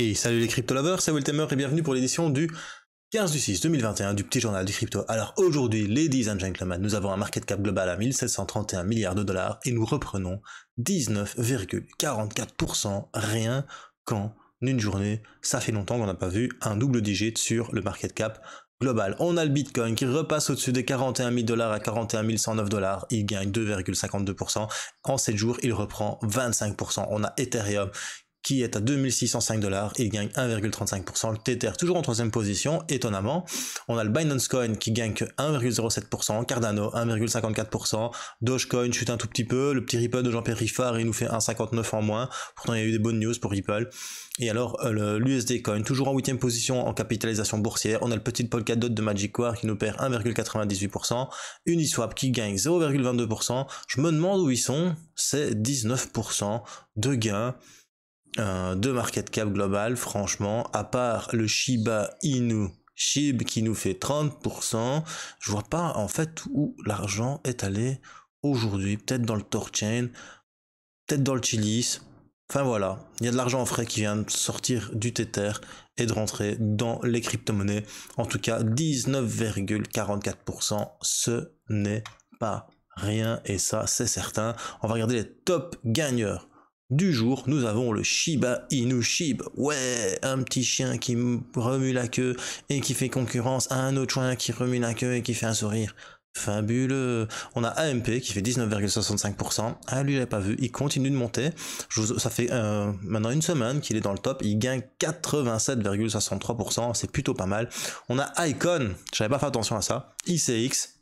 Et salut les crypto lovers, c'est Wiltemer et bienvenue pour l'édition du 15 du 6 2021 du petit journal du crypto. Alors aujourd'hui, ladies and gentlemen, nous avons un market cap global à 1731 milliards de dollars et nous reprenons 19,44% rien qu'en une journée. Ça fait longtemps qu'on n'a pas vu un double digit sur le market cap global. On a le Bitcoin qui repasse au-dessus des 41 000 dollars à 41 109 dollars. Il gagne 2,52%. En 7 jours, il reprend 25%. On a Ethereum qui est à 2605 dollars, il gagne 1,35%. Le Tether toujours en troisième position, étonnamment. On a le Binance Coin qui gagne que 1,07%, Cardano 1,54%, Dogecoin chute un tout petit peu, le petit Ripple de Jean-Pierre Riffard, il nous fait 1,59 en moins. Pourtant, il y a eu des bonnes news pour Ripple. Et alors, euh, l'USD Coin toujours en huitième position en capitalisation boursière. On a le petit Polkadot de Magic qui nous perd 1,98%, Uniswap qui gagne 0,22%. Je me demande où ils sont, c'est 19% de gains de market cap global, franchement, à part le Shiba Inu SHIB qui nous fait 30%, je vois pas en fait où l'argent est allé aujourd'hui. Peut-être dans le Torchain, peut-être dans le Chilis. Enfin voilà, il y a de l'argent frais qui vient de sortir du Tether et de rentrer dans les crypto-monnaies. En tout cas, 19,44%, ce n'est pas rien et ça c'est certain. On va regarder les top gagneurs du jour, nous avons le Shiba Inu Shiba, Ouais, un petit chien qui remue la queue et qui fait concurrence à un autre chien qui remue la queue et qui fait un sourire. Fabuleux. On a AMP qui fait 19,65%. Ah, lui, il pas vu. Il continue de monter. ça fait euh, maintenant une semaine qu'il est dans le top. Il gagne 87,63%. C'est plutôt pas mal. On a Icon. J'avais pas fait attention à ça. ICX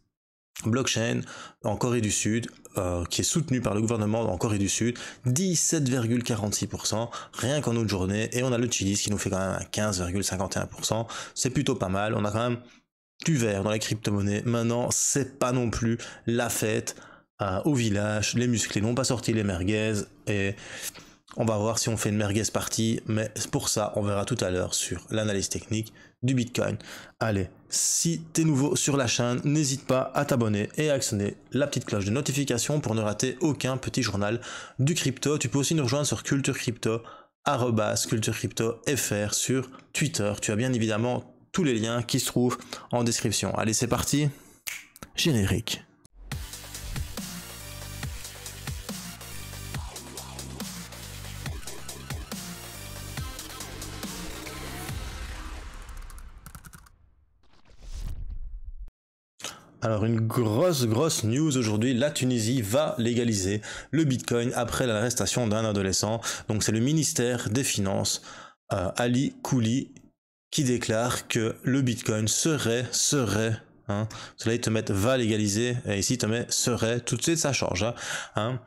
blockchain en Corée du Sud, euh, qui est soutenu par le gouvernement en Corée du Sud, 17,46%, rien qu'en une journée, et on a le Chili qui nous fait quand même 15,51%, c'est plutôt pas mal, on a quand même du vert dans les crypto-monnaies, maintenant c'est pas non plus la fête euh, au village, les musclés n'ont pas sorti les merguez, et on va voir si on fait une merguez partie, mais pour ça on verra tout à l'heure sur l'analyse technique du Bitcoin. Allez, si tu es nouveau sur la chaîne, n'hésite pas à t'abonner et à actionner la petite cloche de notification pour ne rater aucun petit journal du crypto. Tu peux aussi nous rejoindre sur Culture sur Twitter. Tu as bien évidemment tous les liens qui se trouvent en description. Allez, c'est parti. Générique. Alors une grosse grosse news aujourd'hui, la Tunisie va légaliser le Bitcoin après l'arrestation d'un adolescent. Donc c'est le ministère des Finances, euh, Ali Kouli, qui déclare que le Bitcoin serait, serait, hein, cela là te met va légaliser, et ici il te met serait, tout de suite ça change. hein, hein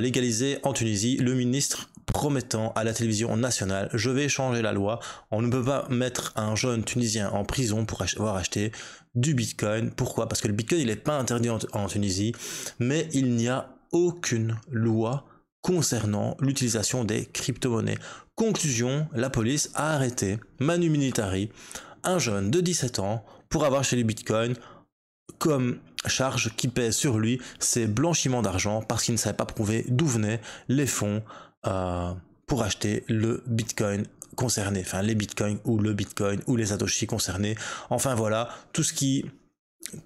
légalisé en Tunisie, le ministre promettant à la télévision nationale je vais changer la loi, on ne peut pas mettre un jeune Tunisien en prison pour avoir acheté du Bitcoin. Pourquoi Parce que le Bitcoin il n'est pas interdit en, Tunisie, mais il n'y a aucune loi concernant l'utilisation des crypto-monnaies. Conclusion, la police a arrêté Manu Minitari, un jeune de 17 ans, pour avoir acheté du Bitcoin comme charge qui pèse sur lui, c'est blanchiment d'argent parce qu'il ne savait pas prouver d'où venaient les fonds euh, pour acheter le Bitcoin concerné, enfin les Bitcoins ou le Bitcoin ou les atochis concernés. Enfin voilà, tout ce qui,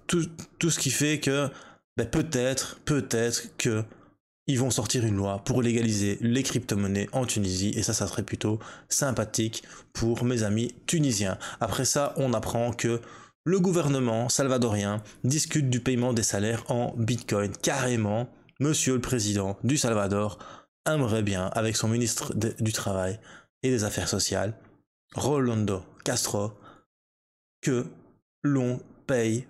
tout, ce qui fait que ben, peut-être, peut-être que ils vont sortir une loi pour légaliser les crypto-monnaies en Tunisie et ça, ça serait plutôt sympathique pour mes amis tunisiens. Après ça, on apprend que le gouvernement salvadorien discute du paiement des salaires en Bitcoin. Carrément, Monsieur le Président du Salvador aimerait bien, avec son ministre du Travail et des Affaires sociales, Rolando Castro, que l'on paye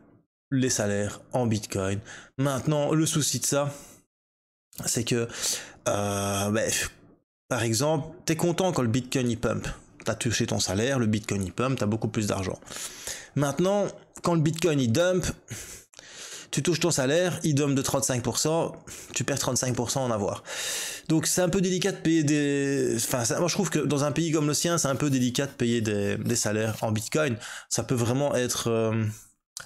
les salaires en Bitcoin. Maintenant, le souci de ça, c'est que, euh, ben, par exemple, t'es content quand le Bitcoin y pump t'as touché ton salaire, le Bitcoin il pump, t'as beaucoup plus d'argent. Maintenant, quand le Bitcoin il dump, tu touches ton salaire, il dump de 35%, tu perds 35% en avoir. Donc c'est un peu délicat de payer des... Enfin, moi je trouve que dans un pays comme le sien, c'est un peu délicat de payer des, salaires en Bitcoin. Ça peut vraiment être... Euh,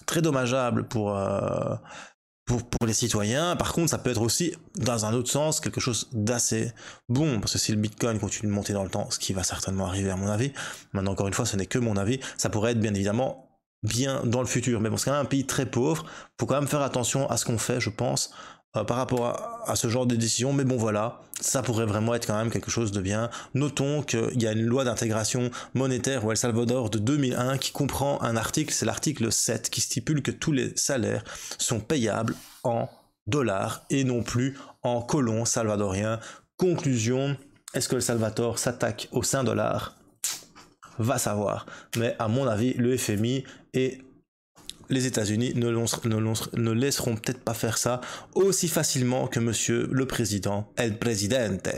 très dommageable pour euh, pour, les citoyens. Par contre, ça peut être aussi, dans un autre sens, quelque chose d'assez bon, parce que si le Bitcoin continue de monter dans le temps, ce qui va certainement arriver à mon avis, maintenant encore une fois, ce n'est que mon avis, ça pourrait être bien évidemment bien dans le futur. Mais bon, c'est quand même un pays très pauvre, faut quand même faire attention à ce qu'on fait, je pense, euh, par rapport à, ce genre de décision, mais bon voilà, ça pourrait vraiment être quand même quelque chose de bien. Notons qu'il y a une loi d'intégration monétaire ou El Salvador de 2001 qui comprend un article, c'est l'article 7, qui stipule que tous les salaires sont payables en dollars et non plus en colons salvadoriens. Conclusion, est-ce que le Salvador s'attaque au sein de l'art Va savoir. Mais à mon avis, le FMI est les États-Unis ne, ne, laisseront peut-être pas faire ça aussi facilement que Monsieur le Président, El Presidente,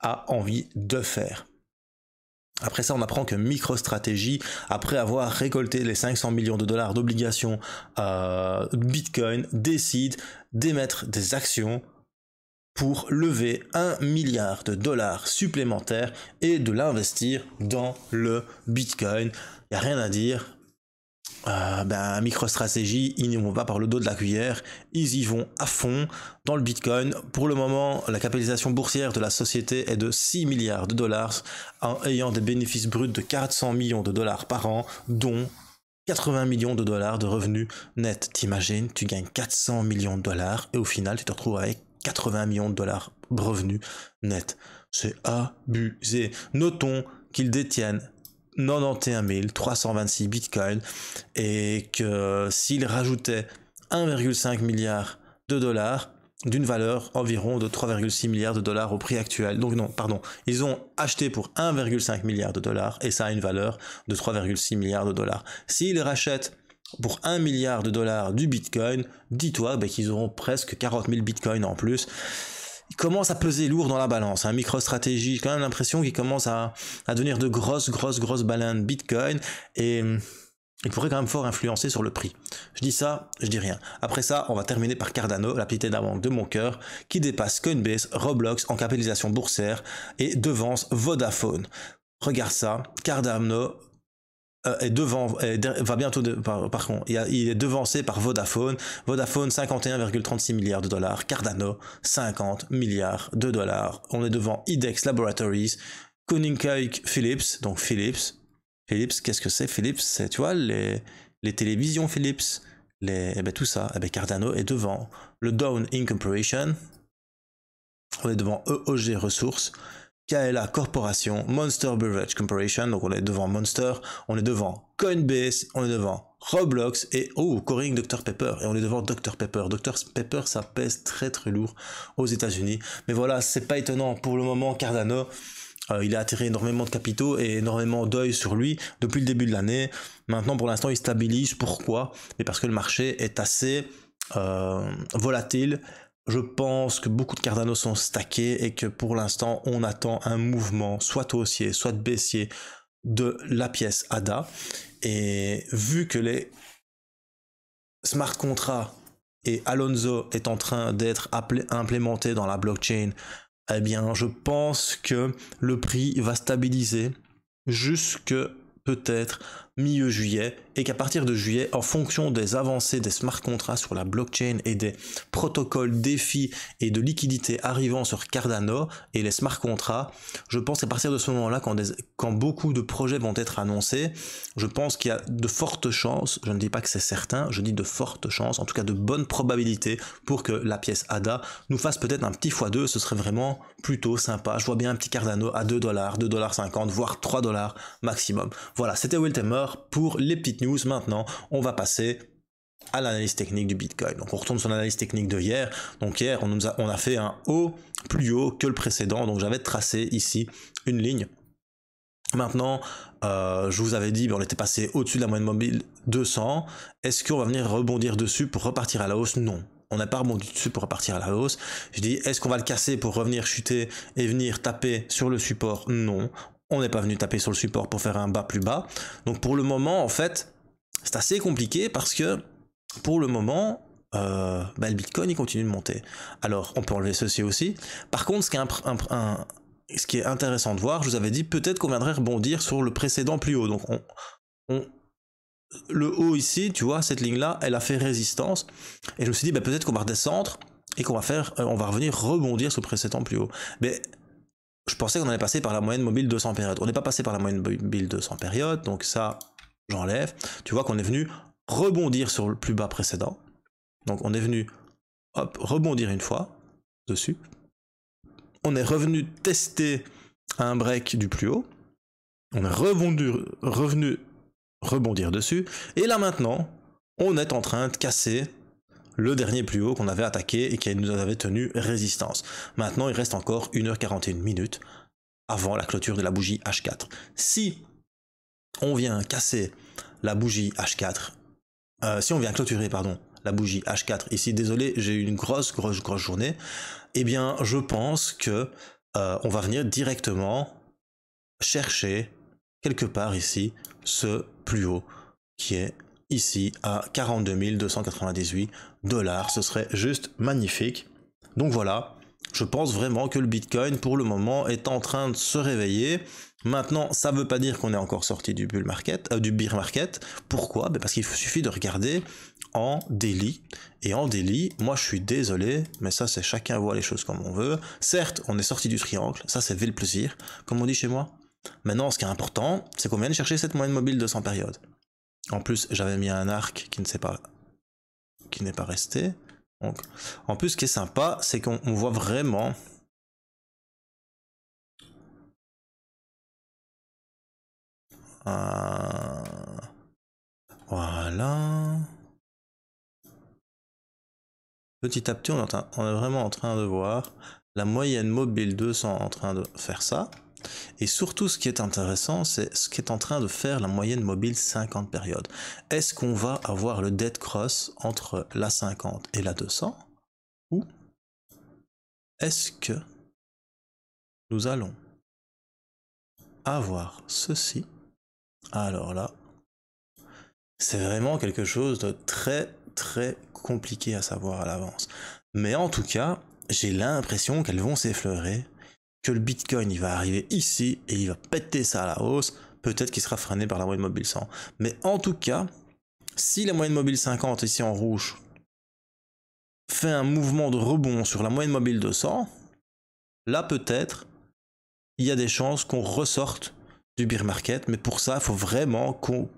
a envie de faire. Après ça, on apprend que MicroStrategy, après avoir récolté les 500 millions de dollars d'obligations euh, Bitcoin, décide d'émettre des actions pour lever un milliard de dollars supplémentaires et de l'investir dans le Bitcoin. Il n'y a rien à dire, euh, ben, MicroStrategy, ils n'y vont pas par le dos de la cuillère, ils y vont à fond dans le Bitcoin. Pour le moment, la capitalisation boursière de la société est de 6 milliards de dollars, en ayant des bénéfices bruts de 400 millions de dollars par an, dont 80 millions de dollars de revenus nets. T'imagines, tu gagnes 400 millions de dollars et au final, tu te retrouves avec 80 millions de dollars de revenus nets. C'est abusé. Notons qu'ils détiennent 91 326 bitcoins et que s'il rajoutait 1,5 milliard de dollars d'une valeur environ de 3,6 milliards de dollars au prix actuel. Donc non, pardon, ils ont acheté pour 1,5 milliard de dollars et ça a une valeur de 3,6 milliards de dollars. S'ils rachètent pour 1 milliard de dollars du Bitcoin, dis-toi ben, qu'ils auront presque 40 000 Bitcoins en plus commence à peser lourd dans la balance. Un micro stratégie quand même l'impression qu'il commence à, devenir de grosses, grosses, grosses baleines Bitcoin et hum, il pourrait quand même fort influencer sur le prix. Je dis ça, je dis rien. Après ça, on va terminer par Cardano, la petite banque de mon cœur, qui dépasse Coinbase, Roblox en capitalisation boursière et devance Vodafone. Regarde ça, Cardano euh, est devant, euh, va bientôt par, contre, il, est devancé par Vodafone. Vodafone 51,36 milliards de dollars, Cardano 50 milliards de dollars. On est devant IDEX Laboratories, Koninklijke Philips, donc Philips. Philips, qu'est-ce que c'est Philips, c'est tu vois les les télévisions Philips, les eh ben, tout ça. Eh ben, Cardano est devant le Down Incorporation. On est devant EOG Ressources. KLA Corporation, Monster Beverage Corporation, donc on est devant Monster, on est devant Coinbase, on est devant Roblox et oh, Coring Dr Pepper et on est devant Dr Pepper. Dr Pepper ça pèse très très lourd aux États-Unis. Mais voilà, c'est pas étonnant pour le moment Cardano euh, il a attiré énormément de capitaux et énormément d'œil sur lui depuis le début de l'année. Maintenant, pour l'instant, il stabilise. Pourquoi Mais parce que le marché est assez euh, volatile je pense que beaucoup de Cardano sont stackés et que pour l'instant, on attend un mouvement, soit haussier, soit baissier, de la pièce ADA. Et vu que les smart contrats et Alonso est en train d'être implémenté dans la blockchain, eh bien, je pense que le prix va stabiliser jusque peut-être milieu-juillet et qu'à partir de juillet, en fonction des avancées des smart contrats sur la blockchain et des protocoles défis et de liquidité arrivant sur Cardano et les smart contrats je pense qu'à partir de ce moment-là, quand, quand beaucoup de projets vont être annoncés, je pense qu'il y a de fortes chances, je ne dis pas que c'est certain, je dis de fortes chances, en tout cas de bonnes probabilités pour que la pièce ADA nous fasse peut-être un petit x2, ce serait vraiment plutôt sympa. Je vois bien un petit Cardano à 2 dollars, 2 dollars 50, voire 3 dollars maximum. Voilà, c'était Wiltemer pour les petites news. Maintenant, on va passer à l'analyse technique du Bitcoin. Donc on retourne sur l'analyse technique de hier. Donc hier, on, nous a, on a fait un haut plus haut que le précédent. Donc j'avais tracé ici une ligne. Maintenant, euh, je vous avais dit, ben, on était passé au-dessus de la moyenne mobile 200. Est-ce qu'on va venir rebondir dessus pour repartir à la hausse Non. On n'a pas rebondi dessus pour repartir à la hausse. Je dis, est-ce qu'on va le casser pour revenir chuter et venir taper sur le support Non on n'est pas venu taper sur le support pour faire un bas plus bas. Donc pour le moment, en fait, c'est assez compliqué parce que pour le moment, euh, bah, le Bitcoin il continue de monter. Alors on peut enlever ceci aussi. Par contre, ce qui est, intéressant de voir, je vous avais dit peut-être qu'on viendrait rebondir sur le précédent plus haut. Donc le haut ici, tu vois, cette ligne-là, elle a fait résistance. Et je me suis dit, bah, peut-être qu'on va redescendre et qu'on va faire, euh, on va revenir rebondir sur le précédent plus haut. Mais je pensais qu'on allait passer par la moyenne mobile 200 périodes. On n'est pas passé par la moyenne mobile 200 périodes, donc ça, j'enlève. Tu vois qu'on est venu rebondir sur le plus bas précédent. Donc on est venu hop, rebondir une fois dessus. On est revenu tester un break du plus haut. On est revenu rebondir dessus. Et là maintenant, on est en train de casser le dernier plus haut qu'on avait attaqué et qui nous avait tenu résistance. Maintenant, il reste encore 1h41 minutes avant la clôture de la bougie H4. Si on vient casser la bougie H4, euh, si on vient clôturer, pardon, la bougie H4 ici, désolé, j'ai eu une grosse, grosse, grosse journée, eh bien, je pense que euh, on va venir directement chercher quelque part ici ce plus haut qui est ici à 42 298 dollars. Ce serait juste magnifique. Donc voilà, je pense vraiment que le Bitcoin pour le moment est en train de se réveiller. Maintenant, ça ne veut pas dire qu'on est encore sorti du bull market, euh, du bear market. Pourquoi ben Parce qu'il suffit de regarder en délit Et en délit moi je suis désolé, mais ça c'est chacun voit les choses comme on veut. Certes, on est sorti du triangle, ça c'est le plaisir, comme on dit chez moi. Maintenant, ce qui est important, c'est qu'on vienne de chercher cette moyenne mobile de 100 périodes. En plus, j'avais mis un arc qui ne sait pas n'est pas resté. Donc, en plus, ce qui est sympa, c'est qu'on voit vraiment Voilà. Petit à petit, on, est vraiment en train de voir la moyenne mobile 200 en train de faire ça. Et surtout, ce qui est intéressant, c'est ce qu'est en train de faire la moyenne mobile 50 périodes. Est-ce qu'on va avoir le dead cross entre la 50 et la 200 Ou est-ce que nous allons avoir ceci Alors là, c'est vraiment quelque chose de très très compliqué à savoir à l'avance. Mais en tout cas, j'ai l'impression qu'elles vont s'effleurer le Bitcoin il va arriver ici et il va péter ça à la hausse, peut-être qu'il sera freiné par la moyenne mobile 100. Mais en tout cas, si la moyenne mobile 50 ici en rouge fait un mouvement de rebond sur la moyenne mobile 200, là peut-être il y a des chances qu'on ressorte du beer market, mais pour ça, il faut vraiment qu'on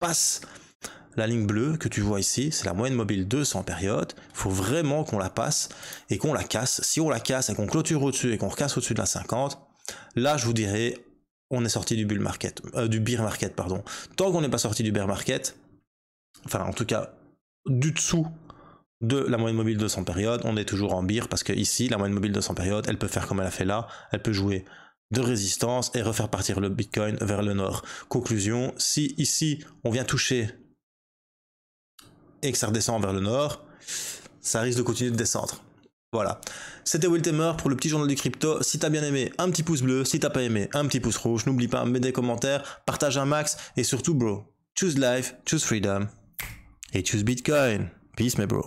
passe la ligne bleue que tu vois ici, c'est la moyenne mobile 200 périodes. Il faut vraiment qu'on la passe et qu'on la casse. Si on la casse et qu'on clôture au-dessus et qu'on recasse au-dessus de la 50, là je vous dirais on est sorti du bull market, euh, du beer market pardon. Tant qu'on n'est pas sorti du bear market, enfin en tout cas du dessous de la moyenne mobile 200 périodes, on est toujours en beer parce que ici la moyenne mobile 200 périodes, elle peut faire comme elle a fait là, elle peut jouer de résistance et refaire partir le Bitcoin vers le nord. Conclusion, si ici on vient toucher et que ça redescend vers le nord, ça risque de continuer de descendre. Voilà. C'était Temer pour le petit journal du crypto. Si t'as bien aimé, un petit pouce bleu. Si t'as pas aimé, un petit pouce rouge. N'oublie pas, mets des commentaires, partage un max. Et surtout, bro, choose life, choose freedom. Et choose Bitcoin. Peace, mes bro.